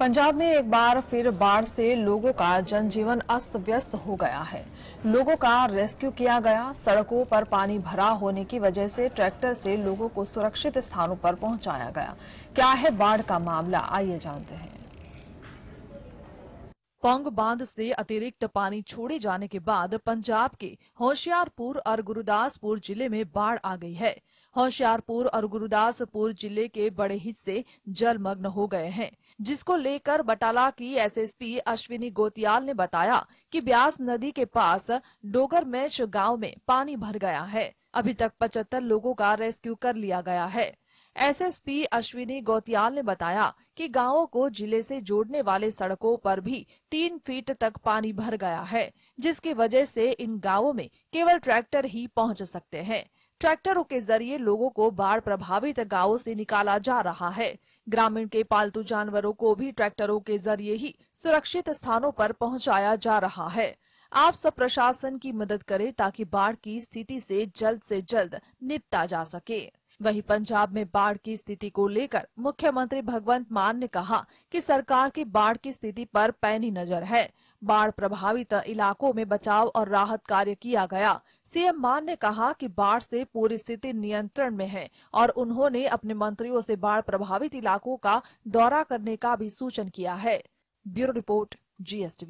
पंजाब में एक बार फिर बाढ़ से लोगों का जनजीवन अस्त व्यस्त हो गया है लोगों का रेस्क्यू किया गया सड़कों पर पानी भरा होने की वजह से ट्रैक्टर से लोगों को सुरक्षित स्थानों पर पहुंचाया गया क्या है बाढ़ का मामला आइए जानते हैं पोंग बांध से अतिरिक्त पानी छोड़े जाने के बाद पंजाब के होशियारपुर और गुरुदासपुर जिले में बाढ़ आ गई है होशियारपुर और गुरुदासपुर जिले के बड़े हिस्से जलमग्न हो गए हैं जिसको लेकर बटाला की एसएसपी अश्विनी गोतियाल ने बताया कि ब्यास नदी के पास डोगरमैच गाँव में पानी भर गया है अभी तक पचहत्तर लोगों का रेस्क्यू कर लिया गया है एसएसपी अश्विनी गोतियाल ने बताया कि गांवों को जिले से जोड़ने वाले सड़कों पर भी तीन फीट तक पानी भर गया है जिसकी वजह से इन गांवों में केवल ट्रैक्टर ही पहुंच सकते हैं ट्रैक्टरों के जरिए लोगों को बाढ़ प्रभावित गांवों से निकाला जा रहा है ग्रामीण के पालतू जानवरों को भी ट्रैक्टरों के जरिए ही सुरक्षित स्थानों पर पहुंचाया जा रहा है आप सब प्रशासन की मदद करें ताकि बाढ़ की स्थिति से जल्द से जल्द निपटा जा सके वहीं पंजाब में बाढ़ की स्थिति को लेकर मुख्यमंत्री भगवंत मान ने कहा कि सरकार की बाढ़ की स्थिति पर पैनी नजर है बाढ़ प्रभावित इलाकों में बचाव और राहत कार्य किया गया सीएम मान ने कहा कि बाढ़ से पूरी स्थिति नियंत्रण में है और उन्होंने अपने मंत्रियों से बाढ़ प्रभावित इलाकों का दौरा करने का भी सूचन किया है ब्यूरो रिपोर्ट जीएसटीवी